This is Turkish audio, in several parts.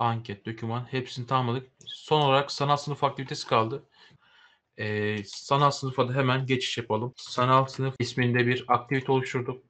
anket, doküman hepsini tamamladık. Son olarak sanat sınıf aktivitesi kaldı. Ee, sanat sınıfa da hemen geçiş yapalım. Sanat sınıf isminde bir aktivite oluşturduk.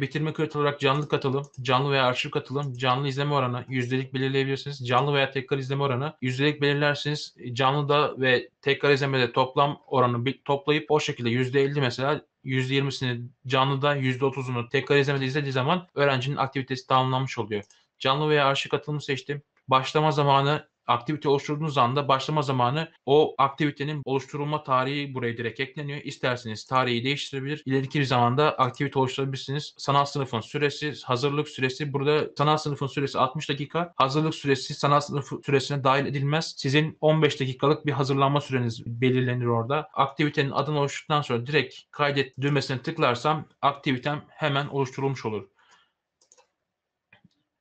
Bitirme kredi olarak canlı katılım, canlı veya arşiv katılım, canlı izleme oranı yüzdelik belirleyebilirsiniz. Canlı veya tekrar izleme oranı yüzdelik belirlersiniz. Canlı da ve tekrar izlemede toplam oranı toplayıp o şekilde yüzde %50 mesela yüzde %20'sini canlıda yüzde %30'unu tekrar izlemede izlediği zaman öğrencinin aktivitesi tamamlanmış oluyor. Canlı veya arşiv katılımı seçtim başlama zamanı aktivite oluşturduğunuz anda başlama zamanı o aktivitenin oluşturulma tarihi buraya direkt ekleniyor. İsterseniz tarihi değiştirebilir. İleriki bir zamanda aktivite oluşturabilirsiniz. Sanat sınıfın süresi, hazırlık süresi burada sanat sınıfın süresi 60 dakika. Hazırlık süresi sanat sınıf süresine dahil edilmez. Sizin 15 dakikalık bir hazırlanma süreniz belirlenir orada. Aktivitenin adını oluşturduktan sonra direkt kaydet düğmesine tıklarsam aktivitem hemen oluşturulmuş olur.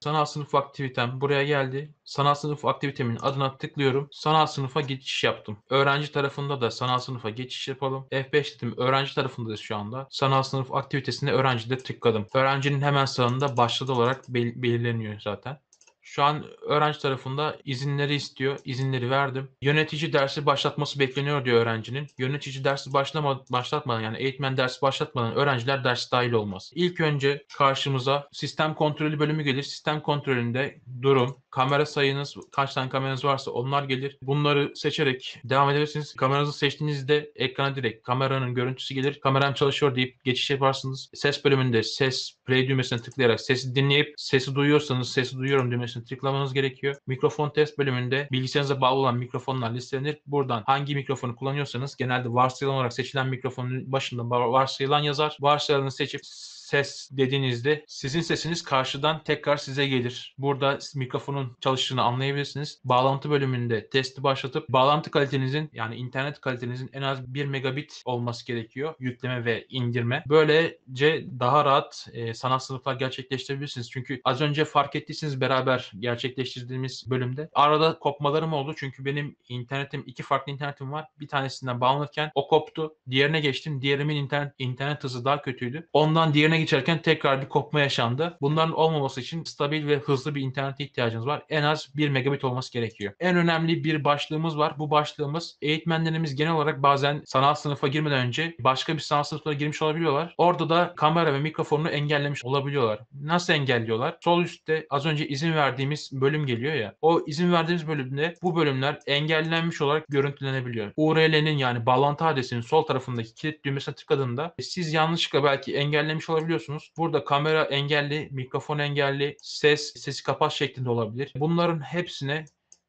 Sanal sınıf aktivitem buraya geldi. Sanal sınıf aktivitemin adına tıklıyorum. Sanal sınıfa geçiş yaptım. Öğrenci tarafında da sanal sınıfa geçiş yapalım. F5 dedim öğrenci tarafında şu anda. Sanal sınıf aktivitesinde öğrenci de tıkladım. Öğrencinin hemen sağında başladı olarak bel belirleniyor zaten. Şu an öğrenci tarafında izinleri istiyor. İzinleri verdim. Yönetici dersi başlatması bekleniyor diyor öğrencinin. Yönetici dersi başlama, başlatmadan yani eğitmen dersi başlatmadan öğrenciler ders dahil olmaz. İlk önce karşımıza sistem kontrolü bölümü gelir. Sistem kontrolünde durum, kamera sayınız, kaç tane kameranız varsa onlar gelir. Bunları seçerek devam edebilirsiniz. Kameranızı seçtiğinizde ekrana direkt kameranın görüntüsü gelir. Kameram çalışıyor deyip geçiş yaparsınız. Ses bölümünde ses play düğmesine tıklayarak sesi dinleyip sesi duyuyorsanız sesi duyuyorum düğmesine tıklamanız gerekiyor. Mikrofon test bölümünde bilgisayarınıza bağlı olan mikrofonlar listelenir. Buradan hangi mikrofonu kullanıyorsanız genelde varsayılan olarak seçilen mikrofonun başında varsayılan yazar. Varsayılanı seçip ses dediğinizde sizin sesiniz karşıdan tekrar size gelir. Burada mikrofonun çalıştığını anlayabilirsiniz. Bağlantı bölümünde testi başlatıp bağlantı kalitenizin yani internet kalitenizin en az 1 megabit olması gerekiyor. Yükleme ve indirme. Böylece daha rahat e, sanat sınıflar gerçekleştirebilirsiniz. Çünkü az önce fark ettiyseniz beraber gerçekleştirdiğimiz bölümde arada kopmalarım oldu. Çünkü benim internetim iki farklı internetim var. Bir tanesinden bağlanırken o koptu. Diğerine geçtim. Diğerimin internet, internet hızı daha kötüydü. Ondan diğerine ötesine geçerken tekrar bir kopma yaşandı. Bunların olmaması için stabil ve hızlı bir internete ihtiyacınız var. En az 1 megabit olması gerekiyor. En önemli bir başlığımız var. Bu başlığımız eğitmenlerimiz genel olarak bazen sanal sınıfa girmeden önce başka bir sanal sınıflara girmiş olabiliyorlar. Orada da kamera ve mikrofonunu engellemiş olabiliyorlar. Nasıl engelliyorlar? Sol üstte az önce izin verdiğimiz bölüm geliyor ya. O izin verdiğimiz bölümde bu bölümler engellenmiş olarak görüntülenebiliyor. URL'nin yani bağlantı adresinin sol tarafındaki kilit düğmesine tıkladığında siz yanlışlıkla belki engellemiş olabilirsiniz basabiliyorsunuz. Burada kamera engelli, mikrofon engelli, ses, sesi kapat şeklinde olabilir. Bunların hepsine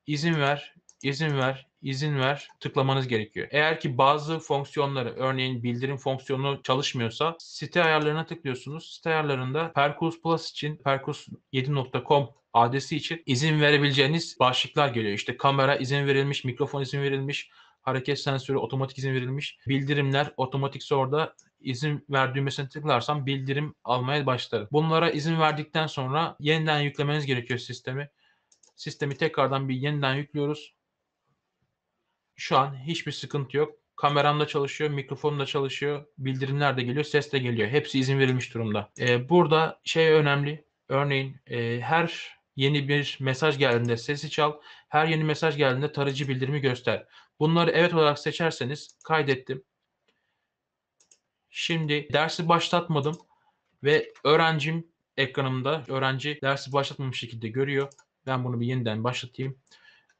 izin ver, izin ver, izin ver tıklamanız gerekiyor. Eğer ki bazı fonksiyonları örneğin bildirim fonksiyonu çalışmıyorsa site ayarlarına tıklıyorsunuz. Site ayarlarında Perkus Plus için perkus7.com adresi için izin verebileceğiniz başlıklar geliyor. İşte kamera izin verilmiş, mikrofon izin verilmiş, hareket sensörü otomatik izin verilmiş, bildirimler otomatikse orada izin ver düğmesine tıklarsam bildirim almaya başlarım. Bunlara izin verdikten sonra yeniden yüklemeniz gerekiyor sistemi. Sistemi tekrardan bir yeniden yüklüyoruz. Şu an hiçbir sıkıntı yok. Kameram da çalışıyor, mikrofonum da çalışıyor, bildirimler de geliyor, ses de geliyor. Hepsi izin verilmiş durumda. Ee, burada şey önemli. Örneğin e, her yeni bir mesaj geldiğinde sesi çal, her yeni mesaj geldiğinde tarayıcı bildirimi göster. Bunları evet olarak seçerseniz kaydettim Şimdi dersi başlatmadım ve öğrencim ekranımda öğrenci dersi başlatmamış şekilde görüyor. Ben bunu bir yeniden başlatayım.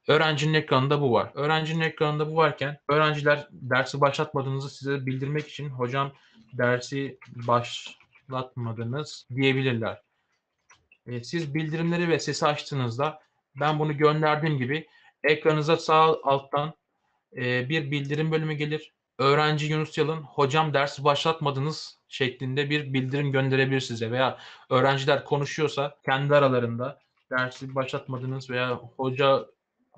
Öğrencinin ekranında bu var. Öğrencinin ekranında bu varken öğrenciler dersi başlatmadığınızı size bildirmek için hocam dersi başlatmadınız diyebilirler. E, siz bildirimleri ve sesi açtığınızda ben bunu gönderdiğim gibi ekranınıza sağ alttan e, bir bildirim bölümü gelir öğrenci Yunus Yalın hocam dersi başlatmadınız şeklinde bir bildirim gönderebilir size veya öğrenciler konuşuyorsa kendi aralarında dersi başlatmadınız veya hoca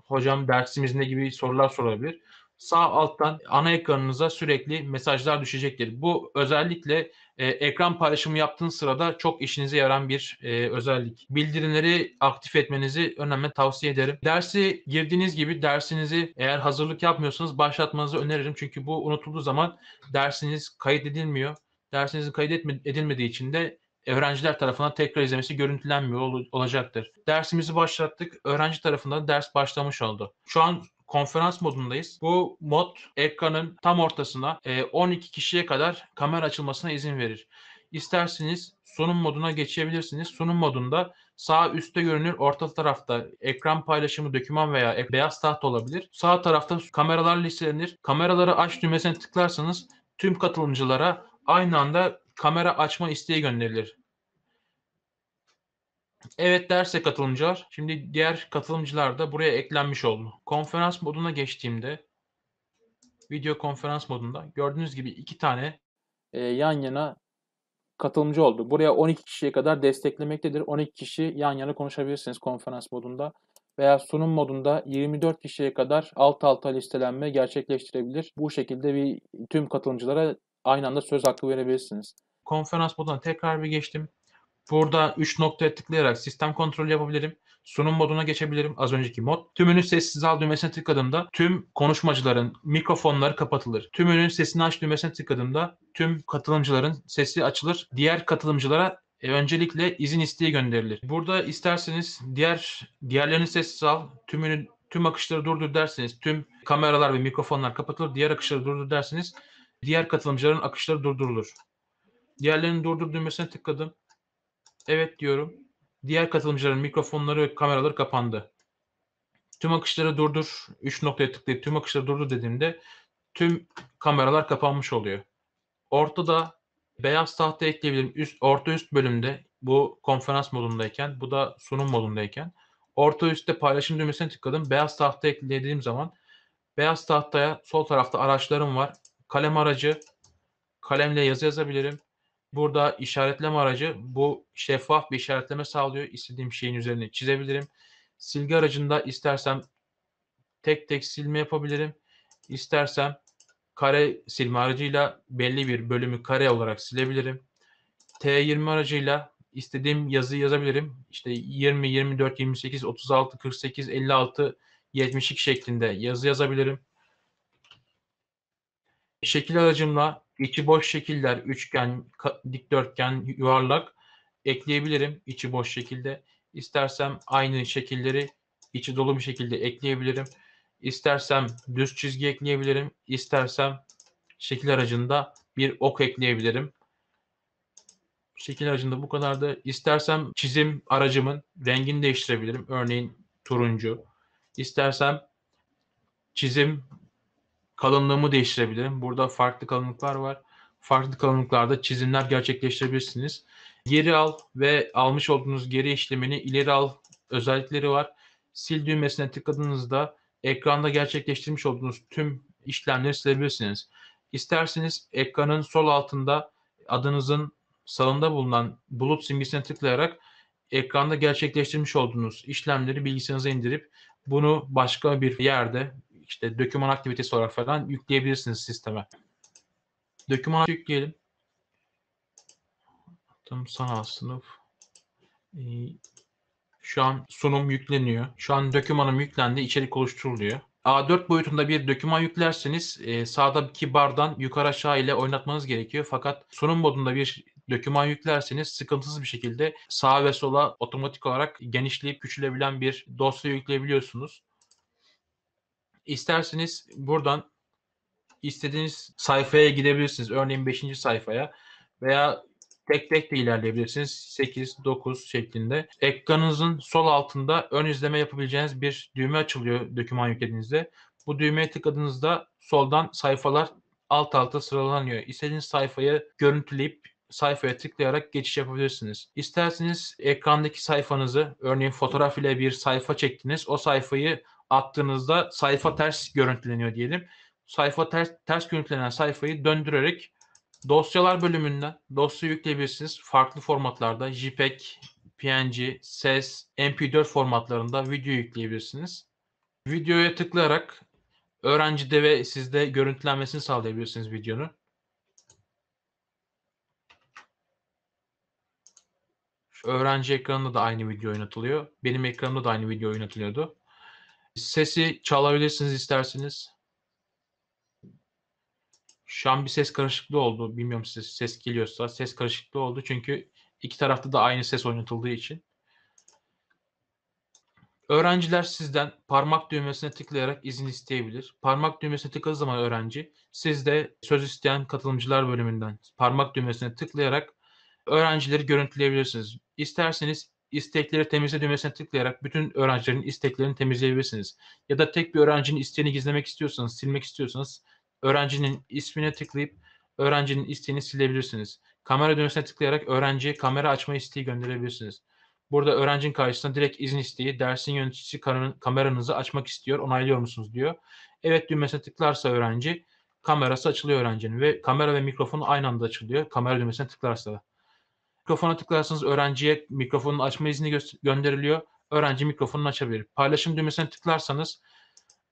hocam dersimiz ne gibi sorular sorabilir. Sağ alttan ana ekranınıza sürekli mesajlar düşecektir. Bu özellikle e, ekran paylaşımı yaptığınız sırada çok işinize yaran bir e, özellik. Bildirimleri aktif etmenizi önemli tavsiye ederim. Dersi girdiğiniz gibi dersinizi eğer hazırlık yapmıyorsanız başlatmanızı öneririm. Çünkü bu unutulduğu zaman dersiniz kaydedilmiyor, edilmiyor. Dersinizin kayıt edilmediği için de öğrenciler tarafından tekrar izlemesi görüntülenmiyor ol- olacaktır. Dersimizi başlattık. Öğrenci tarafından ders başlamış oldu. Şu an konferans modundayız. Bu mod ekranın tam ortasına 12 e, kişiye kadar kamera açılmasına izin verir. İsterseniz sunum moduna geçebilirsiniz. Sunum modunda sağ üstte görünür orta tarafta ekran paylaşımı döküman veya beyaz taht olabilir. Sağ tarafta kameralar listelenir. Kameraları aç düğmesine tıklarsanız tüm katılımcılara aynı anda kamera açma isteği gönderilir. Evet derse katılımcılar. Şimdi diğer katılımcılar da buraya eklenmiş oldu. Konferans moduna geçtiğimde video konferans modunda gördüğünüz gibi iki tane e, yan yana katılımcı oldu. Buraya 12 kişiye kadar desteklemektedir. 12 kişi yan yana konuşabilirsiniz konferans modunda veya sunum modunda 24 kişiye kadar alt alta listelenme gerçekleştirebilir. Bu şekilde bir tüm katılımcılara aynı anda söz hakkı verebilirsiniz. Konferans moduna tekrar bir geçtim. Burada 3 noktaya tıklayarak sistem kontrolü yapabilirim. Sunum moduna geçebilirim. Az önceki mod. Tümünü sessiz al düğmesine tıkladığımda tüm konuşmacıların mikrofonları kapatılır. Tümünün sesini aç düğmesine tıkladığımda tüm katılımcıların sesi açılır. Diğer katılımcılara e, öncelikle izin isteği gönderilir. Burada isterseniz diğer diğerlerini sessiz al, tümünü tüm akışları durdur derseniz, tüm kameralar ve mikrofonlar kapatılır, diğer akışları durdur derseniz diğer katılımcıların akışları durdurulur. Diğerlerini durdur düğmesine tıkladım. Evet diyorum. Diğer katılımcıların mikrofonları ve kameraları kapandı. Tüm akışları durdur. 3 noktaya tıklayıp tüm akışları durdur dediğimde tüm kameralar kapanmış oluyor. Ortada beyaz tahta ekleyebilirim. Üst, orta üst bölümde bu konferans modundayken bu da sunum modundayken orta üstte paylaşım düğmesine tıkladım. Beyaz tahta eklediğim zaman beyaz tahtaya sol tarafta araçlarım var. Kalem aracı kalemle yazı yazabilirim. Burada işaretleme aracı bu şeffaf bir işaretleme sağlıyor. İstediğim şeyin üzerine çizebilirim. Silgi aracında istersem tek tek silme yapabilirim. İstersem kare silme aracıyla belli bir bölümü kare olarak silebilirim. T20 aracıyla istediğim yazıyı yazabilirim. İşte 20, 24, 28, 36, 48, 56, 72 şeklinde yazı yazabilirim. Şekil aracımla İçi boş şekiller, üçgen, dikdörtgen, yuvarlak ekleyebilirim içi boş şekilde. İstersem aynı şekilleri içi dolu bir şekilde ekleyebilirim. İstersem düz çizgi ekleyebilirim. İstersem şekil aracında bir ok ekleyebilirim. Şekil aracında bu kadar da istersem çizim aracımın rengini değiştirebilirim. Örneğin turuncu. İstersem çizim kalınlığımı değiştirebilirim. Burada farklı kalınlıklar var. Farklı kalınlıklarda çizimler gerçekleştirebilirsiniz. Geri al ve almış olduğunuz geri işlemini ileri al özellikleri var. Sil düğmesine tıkladığınızda ekranda gerçekleştirmiş olduğunuz tüm işlemleri silebilirsiniz. İsterseniz ekranın sol altında adınızın sağında bulunan bulut simgesine tıklayarak ekranda gerçekleştirmiş olduğunuz işlemleri bilgisayarınıza indirip bunu başka bir yerde işte döküman aktivitesi olarak falan yükleyebilirsiniz sisteme. Döküman yükleyelim. Tam sanal sınıf. Ee, şu an sunum yükleniyor. Şu an dökümanım yüklendi. İçerik oluşturuluyor. A4 boyutunda bir döküman yüklerseniz e, sağdaki bardan yukarı aşağı ile oynatmanız gerekiyor. Fakat sunum modunda bir döküman yüklerseniz sıkıntısız bir şekilde sağa ve sola otomatik olarak genişleyip küçülebilen bir dosya yükleyebiliyorsunuz. İsterseniz buradan istediğiniz sayfaya gidebilirsiniz. Örneğin 5. sayfaya veya tek tek de ilerleyebilirsiniz. 8, 9 şeklinde. Ekranınızın sol altında ön izleme yapabileceğiniz bir düğme açılıyor döküman yüklediğinizde. Bu düğmeye tıkladığınızda soldan sayfalar alt alta sıralanıyor. İstediğiniz sayfayı görüntüleyip sayfaya tıklayarak geçiş yapabilirsiniz. İsterseniz ekrandaki sayfanızı örneğin fotoğraf ile bir sayfa çektiniz. O sayfayı attığınızda sayfa ters görüntüleniyor diyelim. Sayfa ters, ters görüntülenen sayfayı döndürerek dosyalar bölümünden dosya yükleyebilirsiniz. Farklı formatlarda JPEG, PNG, ses, MP4 formatlarında video yükleyebilirsiniz. Videoya tıklayarak öğrencide ve sizde görüntülenmesini sağlayabilirsiniz videonun. Öğrenci ekranında da aynı video oynatılıyor. Benim ekranımda da aynı video oynatılıyordu. Sesi çalabilirsiniz isterseniz. Şu an bir ses karışıklığı oldu. Bilmiyorum size ses geliyorsa. Ses karışıklığı oldu çünkü iki tarafta da aynı ses oynatıldığı için. Öğrenciler sizden parmak düğmesine tıklayarak izin isteyebilir. Parmak düğmesine tıkladığı zaman öğrenci siz de söz isteyen katılımcılar bölümünden parmak düğmesine tıklayarak öğrencileri görüntüleyebilirsiniz. İsterseniz istekleri temizle düğmesine tıklayarak bütün öğrencilerin isteklerini temizleyebilirsiniz. Ya da tek bir öğrencinin isteğini gizlemek istiyorsanız, silmek istiyorsanız öğrencinin ismine tıklayıp öğrencinin isteğini silebilirsiniz. Kamera düğmesine tıklayarak öğrenciye kamera açma isteği gönderebilirsiniz. Burada öğrencinin karşısına direkt izin isteği, dersin yöneticisi kameranızı açmak istiyor, onaylıyor musunuz diyor. Evet düğmesine tıklarsa öğrenci kamerası açılıyor öğrencinin ve kamera ve mikrofonu aynı anda açılıyor kamera düğmesine tıklarsa. Mikrofona tıklarsanız öğrenciye mikrofonun açma izni gö- gönderiliyor. Öğrenci mikrofonunu açabilir. Paylaşım düğmesine tıklarsanız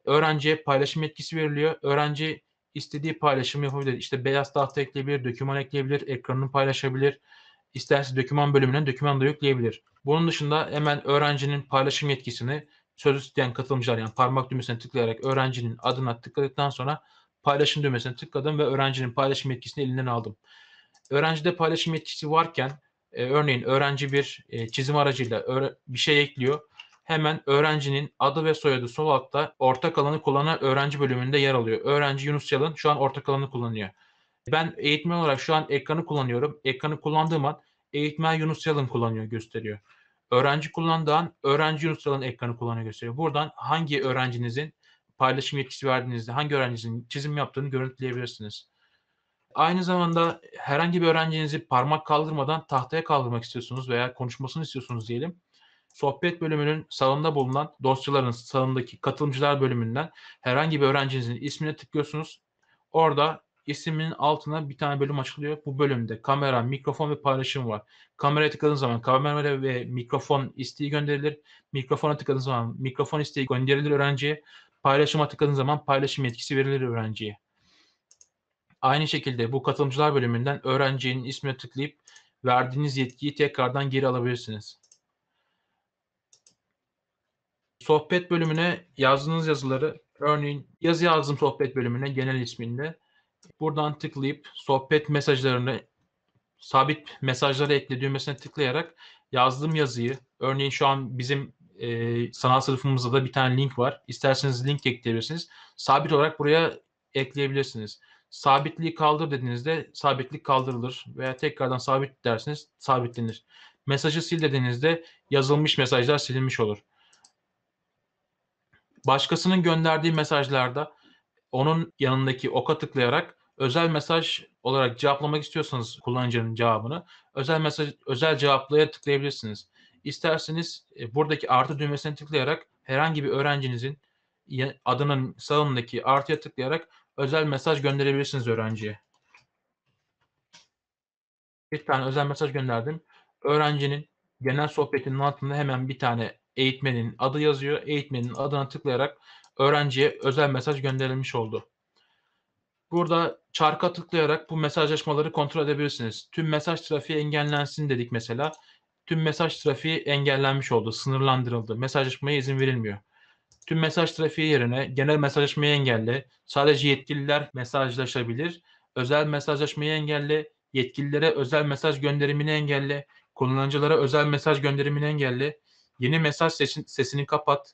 öğrenciye paylaşım yetkisi veriliyor. Öğrenci istediği paylaşımı yapabilir. İşte beyaz tahta ekleyebilir, doküman ekleyebilir, ekranını paylaşabilir. İsterse doküman bölümüne doküman da yükleyebilir. Bunun dışında hemen öğrencinin paylaşım yetkisini söz isteyen katılımcılar yani parmak düğmesine tıklayarak öğrencinin adına tıkladıktan sonra paylaşım düğmesine tıkladım ve öğrencinin paylaşım yetkisini elinden aldım öğrencide paylaşım yetkisi varken e, örneğin öğrenci bir e, çizim aracıyla bir şey ekliyor. Hemen öğrencinin adı ve soyadı sol altta ortak alanı kullanan öğrenci bölümünde yer alıyor. Öğrenci Yunus Yalın şu an ortak alanı kullanıyor. Ben eğitmen olarak şu an ekranı kullanıyorum. Ekranı kullandığım an eğitmen Yunus Yalın kullanıyor gösteriyor. Öğrenci kullandığı an öğrenci Yunus Yalın ekranı kullanıyor gösteriyor. Buradan hangi öğrencinizin paylaşım yetkisi verdiğinizde hangi öğrencinizin çizim yaptığını görüntüleyebilirsiniz. Aynı zamanda herhangi bir öğrencinizi parmak kaldırmadan tahtaya kaldırmak istiyorsunuz veya konuşmasını istiyorsunuz diyelim. Sohbet bölümünün salonda bulunan dosyaların salondaki katılımcılar bölümünden herhangi bir öğrencinizin ismine tıklıyorsunuz. Orada isminin altına bir tane bölüm açılıyor. Bu bölümde kamera, mikrofon ve paylaşım var. Kameraya tıkladığınız zaman kamera ve mikrofon isteği gönderilir. Mikrofona tıkladığınız zaman mikrofon isteği gönderilir öğrenciye. Paylaşıma tıkladığınız zaman paylaşım yetkisi verilir öğrenciye. Aynı şekilde bu katılımcılar bölümünden öğrencinin ismine tıklayıp verdiğiniz yetkiyi tekrardan geri alabilirsiniz. Sohbet bölümüne yazdığınız yazıları örneğin yazı yazdım sohbet bölümüne genel isminde buradan tıklayıp sohbet mesajlarını sabit mesajları ekle düğmesine tıklayarak yazdığım yazıyı örneğin şu an bizim e, sanal sınıfımızda da bir tane link var. İsterseniz link ekleyebilirsiniz. Sabit olarak buraya ekleyebilirsiniz sabitliği kaldır dediğinizde sabitlik kaldırılır veya tekrardan sabit dersiniz sabitlenir. Mesajı sil dediğinizde yazılmış mesajlar silinmiş olur. Başkasının gönderdiği mesajlarda onun yanındaki oka tıklayarak özel mesaj olarak cevaplamak istiyorsanız kullanıcının cevabını özel mesaj özel cevaplaya tıklayabilirsiniz. İsterseniz e, buradaki artı düğmesine tıklayarak herhangi bir öğrencinizin adının sağındaki artıya tıklayarak özel mesaj gönderebilirsiniz öğrenciye. Bir tane özel mesaj gönderdim. Öğrencinin genel sohbetinin altında hemen bir tane eğitmenin adı yazıyor. Eğitmenin adına tıklayarak öğrenciye özel mesaj gönderilmiş oldu. Burada çarka tıklayarak bu mesajlaşmaları kontrol edebilirsiniz. Tüm mesaj trafiği engellensin dedik mesela. Tüm mesaj trafiği engellenmiş oldu, sınırlandırıldı. Mesajlaşmaya izin verilmiyor. Tüm mesaj trafiği yerine genel mesajlaşmayı engelli, sadece yetkililer mesajlaşabilir, özel mesajlaşmayı engelli, yetkililere özel mesaj gönderimini engelli, kullanıcılara özel mesaj gönderimini engelli, yeni mesaj sesini sesini kapat,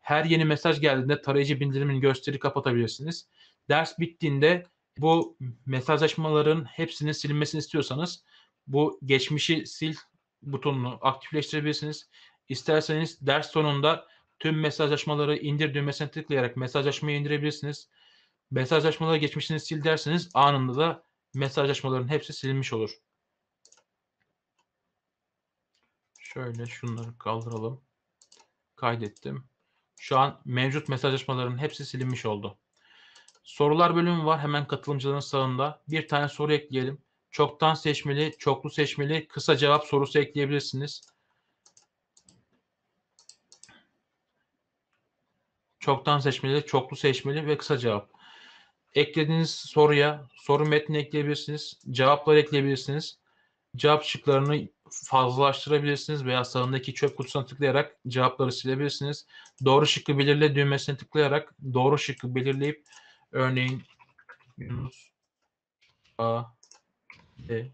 her yeni mesaj geldiğinde tarayıcı bildirimin gösteri kapatabilirsiniz. Ders bittiğinde bu mesajlaşmaların hepsinin silinmesini istiyorsanız bu geçmişi sil butonunu aktifleştirebilirsiniz. İsterseniz ders sonunda Tüm mesajlaşmaları indir düğmesine tıklayarak mesajlaşmayı indirebilirsiniz. Mesajlaşmaları geçmişini sil derseniz anında da mesajlaşmaların hepsi silinmiş olur. Şöyle şunları kaldıralım. Kaydettim. Şu an mevcut mesajlaşmaların hepsi silinmiş oldu. Sorular bölümü var hemen katılımcıların sağında. Bir tane soru ekleyelim. Çoktan seçmeli, çoklu seçmeli, kısa cevap sorusu ekleyebilirsiniz. çoktan seçmeli, çoklu seçmeli ve kısa cevap. Eklediğiniz soruya soru metni ekleyebilirsiniz, cevaplar ekleyebilirsiniz. Cevap şıklarını fazlalaştırabilirsiniz veya sağındaki çöp kutusuna tıklayarak cevapları silebilirsiniz. Doğru şıkkı belirle düğmesine tıklayarak doğru şıkkı belirleyip örneğin Yunus A D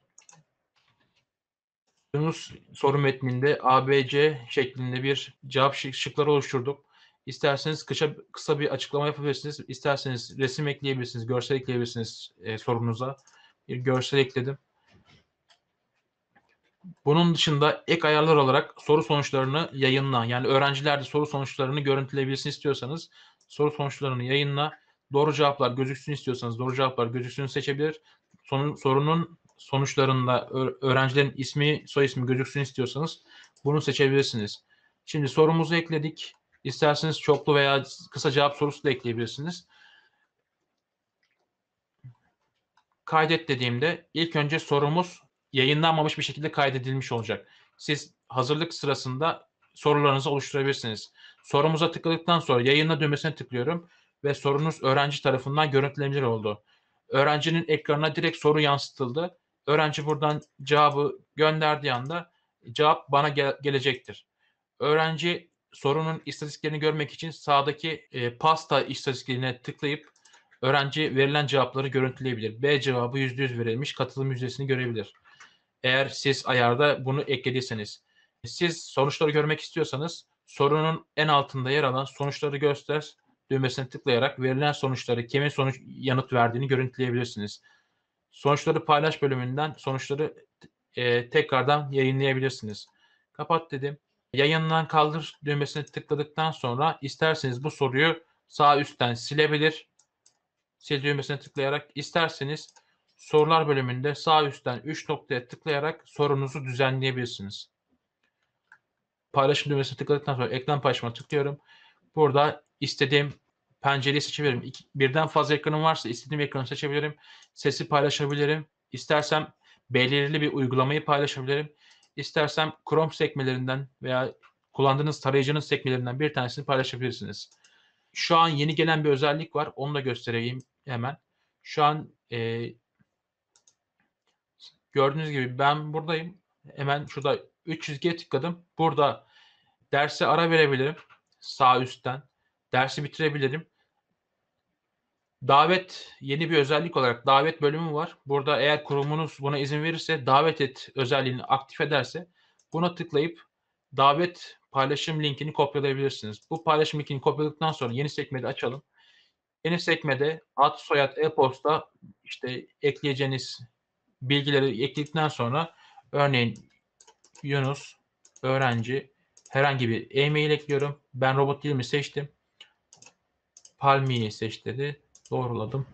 Yunus soru metninde ABC şeklinde bir cevap şıkları oluşturduk. İsterseniz kısa, kısa bir açıklama yapabilirsiniz. İsterseniz resim ekleyebilirsiniz, görsel ekleyebilirsiniz e, sorunuza. Bir görsel ekledim. Bunun dışında ek ayarlar olarak soru sonuçlarını yayınla. Yani öğrenciler de soru sonuçlarını görüntüleyebilsin istiyorsanız soru sonuçlarını yayınla. Doğru cevaplar gözüksün istiyorsanız doğru cevaplar gözüksün seçebilir. Sonun, sorunun sonuçlarında öğrencilerin ismi, soy ismi gözüksün istiyorsanız bunu seçebilirsiniz. Şimdi sorumuzu ekledik. İsterseniz çoklu veya kısa cevap sorusu da ekleyebilirsiniz. Kaydet dediğimde ilk önce sorumuz yayınlanmamış bir şekilde kaydedilmiş olacak. Siz hazırlık sırasında sorularınızı oluşturabilirsiniz. Sorumuza tıkladıktan sonra yayınla düğmesine tıklıyorum ve sorunuz öğrenci tarafından görüntülenir oldu. Öğrencinin ekranına direkt soru yansıtıldı. Öğrenci buradan cevabı gönderdiği anda cevap bana gel- gelecektir. Öğrenci sorunun istatistiklerini görmek için sağdaki e, pasta istatistiklerine tıklayıp öğrenci verilen cevapları görüntüleyebilir. B cevabı %100 verilmiş katılım yüzdesini görebilir. Eğer siz ayarda bunu eklediyseniz. Siz sonuçları görmek istiyorsanız sorunun en altında yer alan sonuçları göster düğmesine tıklayarak verilen sonuçları kimin sonuç yanıt verdiğini görüntüleyebilirsiniz. Sonuçları paylaş bölümünden sonuçları e, tekrardan yayınlayabilirsiniz. Kapat dedim. Yayından kaldır düğmesine tıkladıktan sonra isterseniz bu soruyu sağ üstten silebilir. Sil düğmesine tıklayarak isterseniz sorular bölümünde sağ üstten 3 noktaya tıklayarak sorunuzu düzenleyebilirsiniz. Paylaşım düğmesine tıkladıktan sonra ekran paylaşımına tıklıyorum. Burada istediğim pencereyi seçebilirim. birden fazla ekranım varsa istediğim ekranı seçebilirim. Sesi paylaşabilirim. İstersem belirli bir uygulamayı paylaşabilirim. İstersem Chrome sekmelerinden veya kullandığınız tarayıcının sekmelerinden bir tanesini paylaşabilirsiniz. Şu an yeni gelen bir özellik var. Onu da göstereyim hemen. Şu an e, gördüğünüz gibi ben buradayım. Hemen şurada 300G tıkladım. Burada derse ara verebilirim. Sağ üstten. Dersi bitirebilirim davet yeni bir özellik olarak davet bölümü var. Burada eğer kurumunuz buna izin verirse davet et özelliğini aktif ederse buna tıklayıp davet paylaşım linkini kopyalayabilirsiniz. Bu paylaşım linkini kopyaladıktan sonra yeni sekmede açalım. Yeni sekmede ad, soyad, e-posta işte ekleyeceğiniz bilgileri ekledikten sonra örneğin Yunus öğrenci herhangi bir e-mail ekliyorum. Ben robot değil mi seçtim. Palmiye seç dedi. Doğruladım.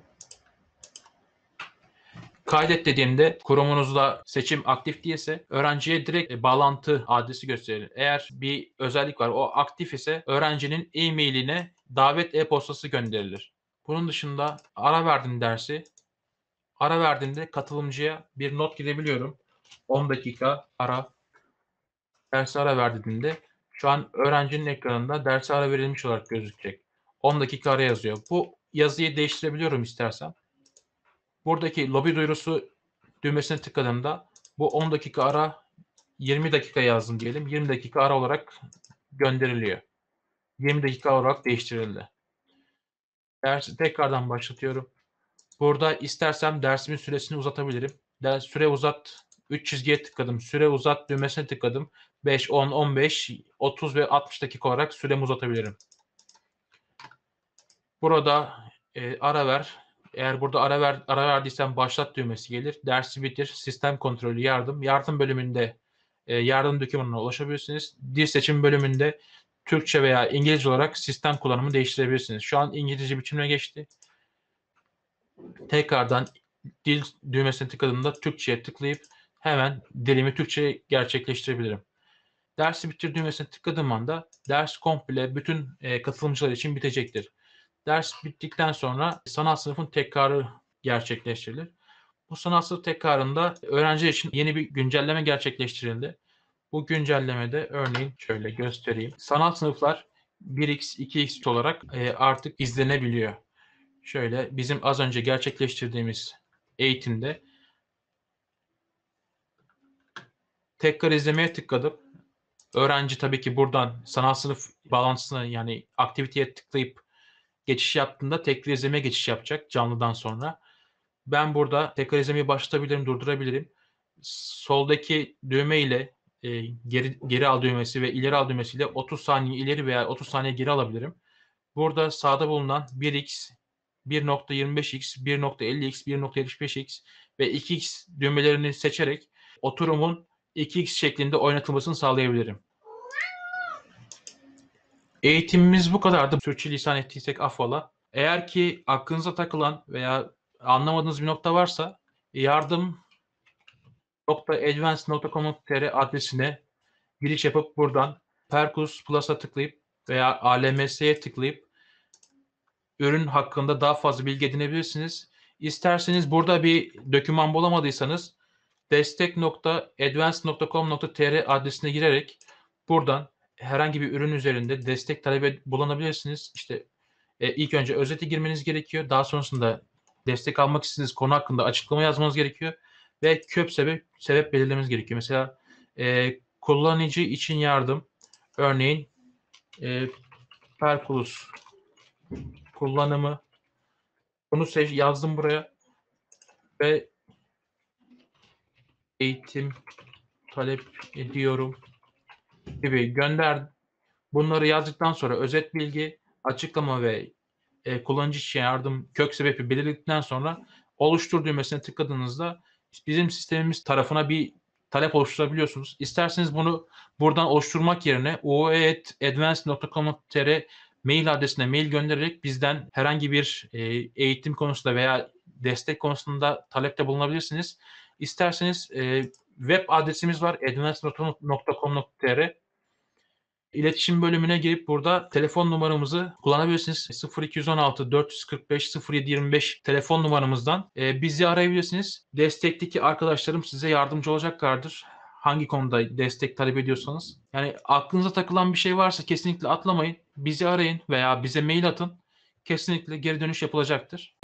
Kaydet dediğimde kurumunuzda seçim aktif değilse öğrenciye direkt e, bağlantı adresi gösterir. Eğer bir özellik var o aktif ise öğrencinin e-mailine davet e-postası gönderilir. Bunun dışında ara verdim dersi ara verdiğimde katılımcıya bir not gidebiliyorum. 10 dakika ara dersi ara ver şu an öğrencinin ekranında dersi ara verilmiş olarak gözükecek. 10 dakika ara yazıyor. Bu yazıyı değiştirebiliyorum istersen. Buradaki lobi duyurusu düğmesine tıkladığımda bu 10 dakika ara 20 dakika yazdım diyelim. 20 dakika ara olarak gönderiliyor. 20 dakika olarak değiştirildi. Dersi tekrardan başlatıyorum. Burada istersem dersimin süresini uzatabilirim. Ders süre uzat 3 çizgiye tıkladım. Süre uzat düğmesine tıkladım. 5, 10, 15, 30 ve 60 dakika olarak süremi uzatabilirim. Burada e, ara ver. Eğer burada ara, ver, ara verdiysen başlat düğmesi gelir. Dersi bitir. Sistem kontrolü yardım. Yardım bölümünde e, yardım dokümanına ulaşabilirsiniz. Dil seçim bölümünde Türkçe veya İngilizce olarak sistem kullanımı değiştirebilirsiniz. Şu an İngilizce biçimine geçti. Tekrardan dil düğmesine tıkladığımda Türkçe'ye tıklayıp hemen dilimi Türkçe'ye gerçekleştirebilirim. Dersi bitir düğmesine tıkladığım anda ders komple bütün e, katılımcılar için bitecektir. Ders bittikten sonra sanat sınıfın tekrarı gerçekleştirilir. Bu sanat sınıf tekrarında öğrenci için yeni bir güncelleme gerçekleştirildi. Bu güncellemede örneğin şöyle göstereyim. Sanat sınıflar 1x, 2x olarak e, artık izlenebiliyor. Şöyle bizim az önce gerçekleştirdiğimiz eğitimde tekrar izlemeye tıkladım. Öğrenci tabii ki buradan sanat sınıf bağlantısına yani aktiviteye tıklayıp geçiş yaptığında tekrar izlemeye geçiş yapacak canlıdan sonra. Ben burada tekrar izlemeyi başlatabilirim, durdurabilirim. Soldaki düğme ile e, geri, geri al düğmesi ve ileri al düğmesiyle 30 saniye ileri veya 30 saniye geri alabilirim. Burada sağda bulunan 1x, 1.25x, 1.50x, 1.75x ve 2x düğmelerini seçerek oturumun 2x şeklinde oynatılmasını sağlayabilirim. Eğitimimiz bu kadardı. Türkçe Sürçülisan ettiysek affola. Eğer ki aklınıza takılan veya anlamadığınız bir nokta varsa yardım yardım.advance.com.tr adresine giriş yapıp buradan Perkus Plus'a tıklayıp veya ALMS'ye tıklayıp ürün hakkında daha fazla bilgi edinebilirsiniz. İsterseniz burada bir döküman bulamadıysanız destek.advance.com.tr adresine girerek buradan herhangi bir ürün üzerinde destek talebi bulunabilirsiniz. İşte e, ilk önce özeti girmeniz gerekiyor. Daha sonrasında destek almak istediğiniz konu hakkında açıklama yazmanız gerekiyor. Ve köp sebep, sebep belirlemeniz gerekiyor. Mesela e, kullanıcı için yardım. Örneğin e, Perculus kullanımı. Bunu seç, yazdım buraya. Ve eğitim talep ediyorum gibi gönder. Bunları yazdıktan sonra özet bilgi, açıklama ve e, kullanıcı için yardım kök sebebi belirledikten sonra oluştur düğmesine tıkladığınızda bizim sistemimiz tarafına bir talep oluşturabiliyorsunuz. İsterseniz bunu buradan oluşturmak yerine uoe.advanced.com.tr mail adresine mail göndererek bizden herhangi bir e, eğitim konusunda veya destek konusunda talepte bulunabilirsiniz. İsterseniz e, web adresimiz var advanced.com.tr İletişim bölümüne girip burada telefon numaramızı kullanabilirsiniz. 0216 445 0725 telefon numaramızdan e, bizi arayabilirsiniz. Destekteki arkadaşlarım size yardımcı olacaklardır. Hangi konuda destek talep ediyorsanız. Yani aklınıza takılan bir şey varsa kesinlikle atlamayın. Bizi arayın veya bize mail atın. Kesinlikle geri dönüş yapılacaktır.